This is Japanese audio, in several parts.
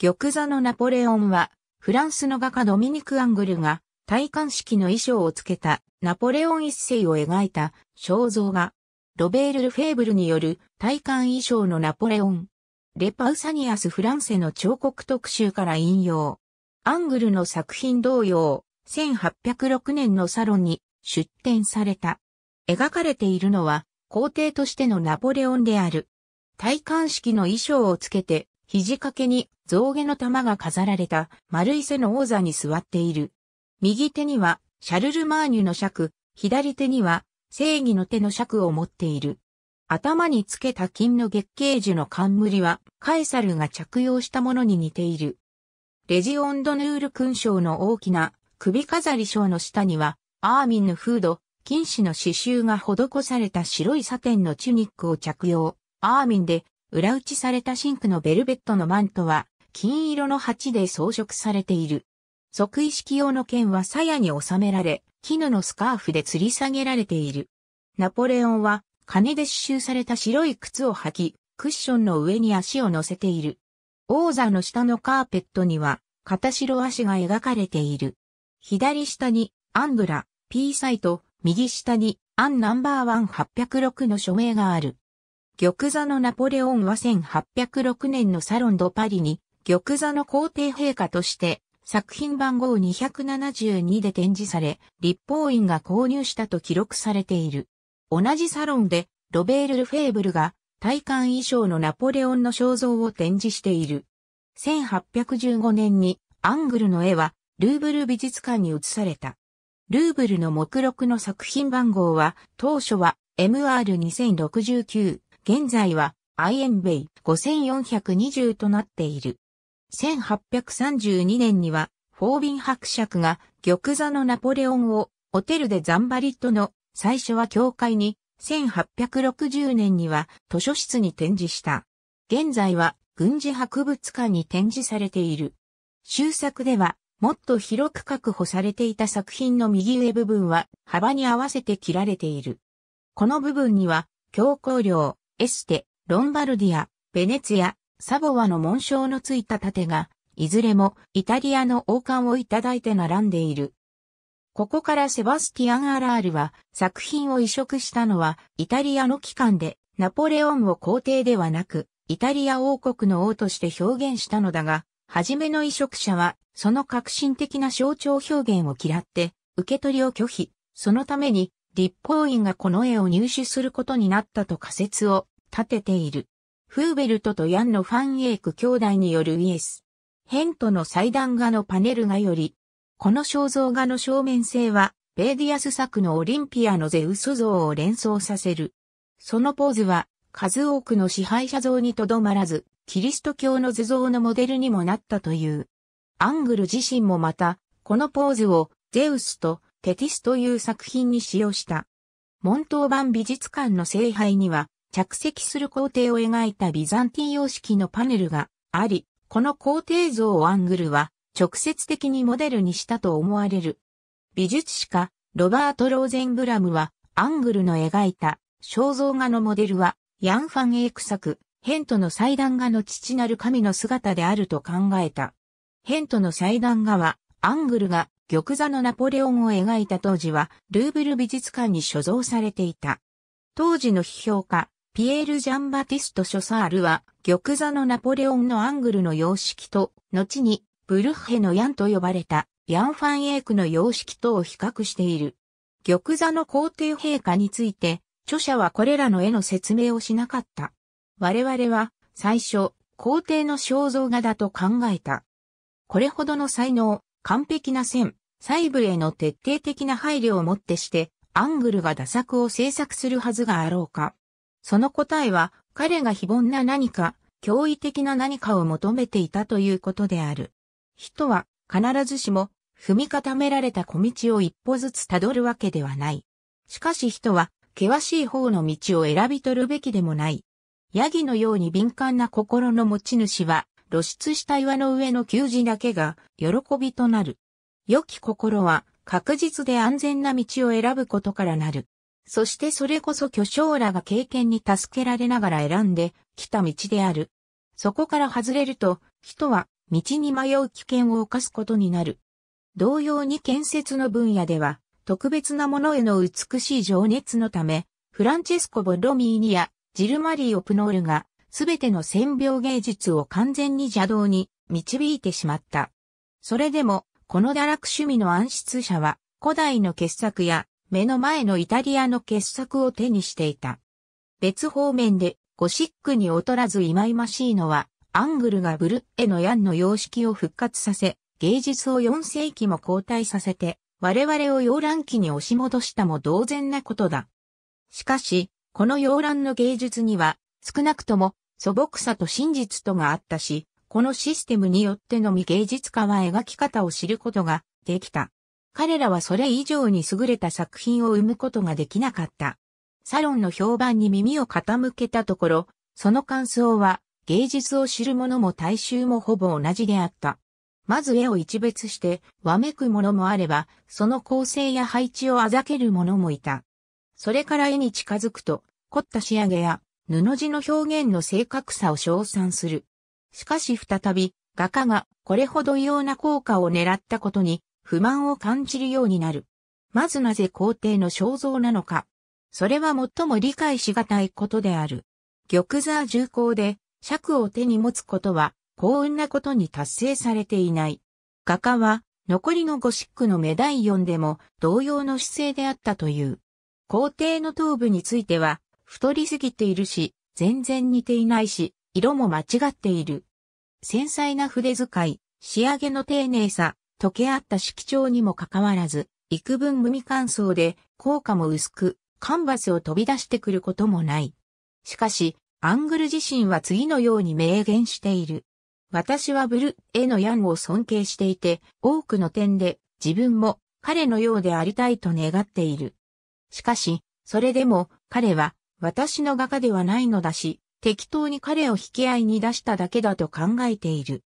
玉座のナポレオンは、フランスの画家ドミニク・アングルが、戴冠式の衣装をつけたナポレオン一世を描いた肖像画。ロベール・ルフェーブルによる戴冠衣装のナポレオン。レパウサニアス・フランセの彫刻特集から引用。アングルの作品同様、1806年のサロンに出展された。描かれているのは、皇帝としてのナポレオンである。戴冠式の衣装をつけて、肘掛けに象牙の玉が飾られた丸い背の王座に座っている。右手にはシャルルマーニュの尺、左手には正義の手の尺を持っている。頭につけた金の月桂樹の冠はカエサルが着用したものに似ている。レジオンドヌール勲章の大きな首飾り章の下にはアーミンのフード、金糸の刺繍が施された白いサテンのチュニックを着用。アーミンで裏打ちされたシンクのベルベットのマントは、金色の鉢で装飾されている。即位式用の剣は鞘に収められ、絹のスカーフで吊り下げられている。ナポレオンは、金で刺繍された白い靴を履き、クッションの上に足を乗せている。王座の下のカーペットには、片白足が描かれている。左下に、アンドラ、P サイト、右下に、アンナンバーワン806の署名がある。玉座のナポレオンは1806年のサロンドパリに、玉座の皇帝陛下として、作品番号272で展示され、立法院が購入したと記録されている。同じサロンで、ロベール・ルフェーブルが、体感衣装のナポレオンの肖像を展示している。1815年に、アングルの絵は、ルーブル美術館に移された。ルーブルの目録の作品番号は、当初は MR2069 現在は INV 5420となっている。1832年には、フォービン伯爵が玉座のナポレオンをオテルでザンバリットの最初は教会に、1860年には図書室に展示した。現在は軍事博物館に展示されている。終作ではもっと広く確保されていた作品の右上部分は幅に合わせて切られている。この部分には強行量、エステ、ロンバルディア、ベネツィア、サボワの紋章のついた盾が、いずれもイタリアの王冠をいただいて並んでいる。ここからセバスティアン・アラールは作品を移植したのはイタリアの機関でナポレオンを皇帝ではなくイタリア王国の王として表現したのだが、初めの移植者はその革新的な象徴表現を嫌って受け取りを拒否。そのために立法院がこの絵を入手することになったと仮説を立てている。フーベルトとヤンのファンエイク兄弟によるイエス。ヘントの祭壇画のパネル画より、この肖像画の正面性は、ベーディアス作のオリンピアのゼウス像を連想させる。そのポーズは、数多くの支配者像にとどまらず、キリスト教の図像のモデルにもなったという。アングル自身もまた、このポーズを、ゼウスとテティスという作品に使用した。モントー美術館の聖杯には、着席する工程を描いたビザンティン様式のパネルがあり、この工程像をアングルは直接的にモデルにしたと思われる。美術史家、ロバート・ローゼンブラムは、アングルの描いた肖像画のモデルは、ヤン・ファン・エイク作、ヘントの祭壇画の父なる神の姿であると考えた。ヘントの祭壇画は、アングルが玉座のナポレオンを描いた当時は、ルーブル美術館に所蔵されていた。当時の批評家、ピエール・ジャンバティスト・ショサールは、玉座のナポレオンのアングルの様式と、後に、ブルッヘのヤンと呼ばれた、ヤン・ファン・エークの様式とを比較している。玉座の皇帝陛下について、著者はこれらの絵の説明をしなかった。我々は、最初、皇帝の肖像画だと考えた。これほどの才能、完璧な線、細部への徹底的な配慮をもってして、アングルが打作を制作するはずがあろうか。その答えは、彼が非凡な何か、驚異的な何かを求めていたということである。人は、必ずしも、踏み固められた小道を一歩ずつ辿るわけではない。しかし人は、険しい方の道を選び取るべきでもない。ヤギのように敏感な心の持ち主は、露出した岩の上の求人だけが、喜びとなる。良き心は確実で安全な道を選ぶことからなる。そしてそれこそ巨匠らが経験に助けられながら選んできた道である。そこから外れると、人は道に迷う危険を犯すことになる。同様に建設の分野では、特別なものへの美しい情熱のため、フランチェスコ・ボロミーニやジルマリー・オプノールが、すべての線描芸術を完全に邪道に導いてしまった。それでも、この堕落趣味の暗室者は、古代の傑作や、目の前のイタリアの傑作を手にしていた。別方面で、ゴシックに劣らず忌々しいのは、アングルがブルッエのヤンの様式を復活させ、芸術を4世紀も後退させて、我々を洋蘭期に押し戻したも同然なことだ。しかし、この洋蘭の芸術には、少なくとも素朴さと真実とがあったし、このシステムによってのみ芸術家は描き方を知ることができた。彼らはそれ以上に優れた作品を生むことができなかった。サロンの評判に耳を傾けたところ、その感想は、芸術を知る者も大衆もほぼ同じであった。まず絵を一別して、わめく者もあれば、その構成や配置をあざける者もいた。それから絵に近づくと、凝った仕上げや、布地の表現の正確さを称賛する。しかし再び、画家がこれほど異様な効果を狙ったことに不満を感じるようになる。まずなぜ皇帝の肖像なのか。それは最も理解しがたいことである。玉座重厚で尺を手に持つことは幸運なことに達成されていない。画家は残りのゴシックのメダイオンでも同様の姿勢であったという。皇帝の頭部については太りすぎているし、全然似ていないし、色も間違っている。繊細な筆使い、仕上げの丁寧さ、溶け合った色調にもかかわらず、幾分無味乾燥で、効果も薄く、カンバスを飛び出してくることもない。しかし、アングル自身は次のように明言している。私はブルへのヤンを尊敬していて、多くの点で自分も彼のようでありたいと願っている。しかし、それでも彼は私の画家ではないのだし、適当に彼を引き合いに出しただけだと考えている。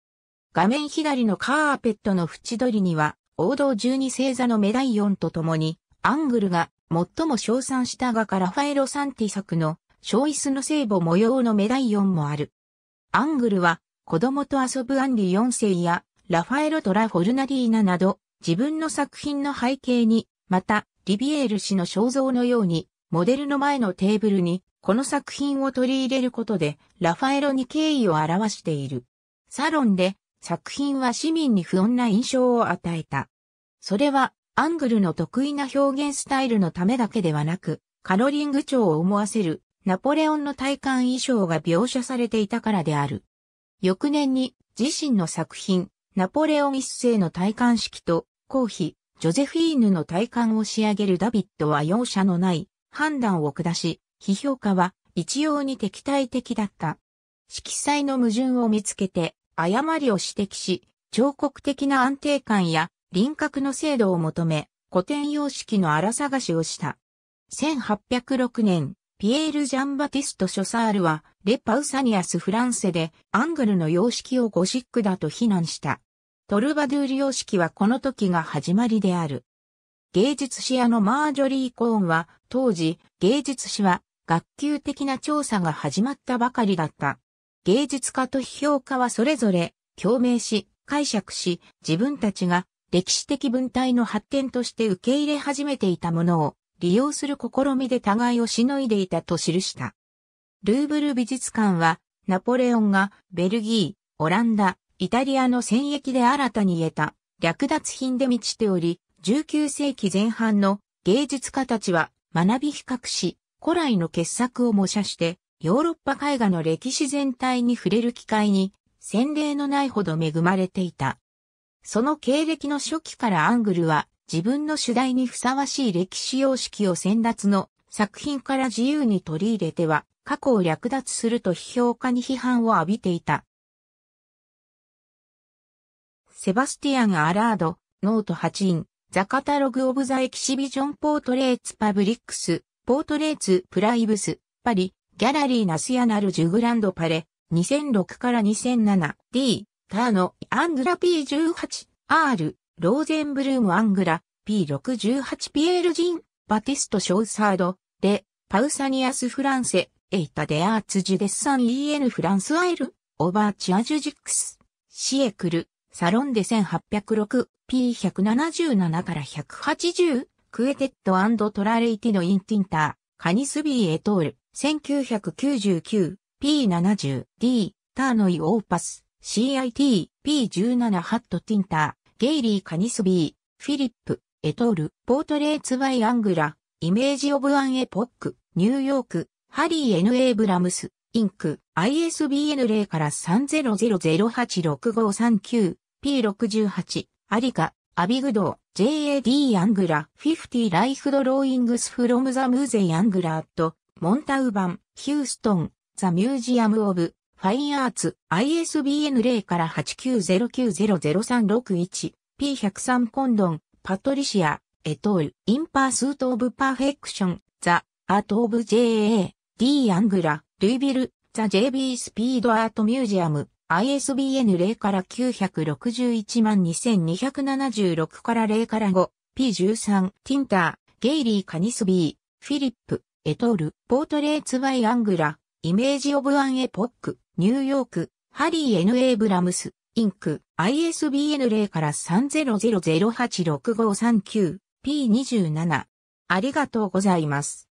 画面左のカーペットの縁取りには、王道十二星座のメダイオンとともに、アングルが最も称賛した画家ラファエロ・サンティ作の小椅子の聖母模様のメダイオンもある。アングルは子供と遊ぶアンリ4世やラファエロ・トラ・フォルナディーナなど自分の作品の背景に、またリビエール氏の肖像のようにモデルの前のテーブルにこの作品を取り入れることで、ラファエロに敬意を表している。サロンで、作品は市民に不穏な印象を与えた。それは、アングルの得意な表現スタイルのためだけではなく、カロリング長を思わせる、ナポレオンの体感衣装が描写されていたからである。翌年に、自身の作品、ナポレオン一世の体感式と、公妃、ジョゼフィーヌの体感を仕上げるダビッドは容赦のない判断を下し、批評家は一様に敵対的だった。色彩の矛盾を見つけて、誤りを指摘し、彫刻的な安定感や輪郭の精度を求め、古典様式の荒探しをした。1806年、ピエール・ジャンバティスト・ショサールは、レ・パウサニアス・フランセで、アングルの様式をゴシックだと非難した。トルバドゥール様式はこの時が始まりである。芸術史屋のマージョリー・コーンは、当時、芸術史は学級的な調査が始まったばかりだった。芸術家と批評家はそれぞれ共鳴し、解釈し、自分たちが歴史的文体の発展として受け入れ始めていたものを利用する試みで互いをしのいでいたと記した。ルーブル美術館は、ナポレオンがベルギー、オランダ、イタリアの戦役で新たに得た略奪品で満ちており、19世紀前半の芸術家たちは学び比較し、古来の傑作を模写して、ヨーロッパ絵画の歴史全体に触れる機会に、洗礼のないほど恵まれていた。その経歴の初期からアングルは、自分の主題にふさわしい歴史様式を先達の作品から自由に取り入れては、過去を略奪すると批評家に批判を浴びていた。セバスティアン・アラード、ノート8イン、ザカタログ・オブ・ザ・エキシビジョン・ポートレーツ・パブリックス、ポートレーツ・プライブス、パリ、ギャラリー・ナスヤナル・ジュグランド・パレ、2006から 2007D、ターノ・アングラ P18、R、ローゼンブルーム・アングラ、p 6 8ピエール・ジン、バティスト・ショウサード、レ、パウサニアス・フランセ、エイタ・デアーツ・ジュデッサン・ EN・ フランス・アイル、オーバーチア・ジュジックス、シエクル、サロンで 1806P177 から180クエテッドトラレイティのインティンター、カニスビーエトール、1999、P70、D、ターノイオーパス、CIT、P17 ハットティンター、ゲイリー・カニスビー、フィリップ、エトール、ポートレーツ・バイ・アングラ、イメージ・オブ・アン・エポック、ニューヨーク、ハリー・ N・ エイブラムス、インク、ISBN 0から3 0 0 0 8 6 5 3 9 P68、アリカ、アビグドー、JAD アングラ50ライフドローイングスフロムザムーゼイアングラーとモンタウバン、ヒューストン、ザミュージアムオブ、ファインアーツ、ISBN 0から890900361、P103 コンドン、パトリシア、エトール、インパースートオブパーフェクション、ザ、アートオブ JA、D アングラ、ルイビル、ザ JB スピードアートミュージアム、ISBN 0から961万2276から0から5、P13、ティンター、ゲイリー・カニスビー、フィリップ、エトール、ポートレーツ・バイ・アングラ、イメージ・オブ・アン・エポック、ニューヨーク、ハリー・ N・ A・ ブラムス、インク、ISBN 0から3 0 0 0 8 6 5 3 9 P27。ありがとうございます。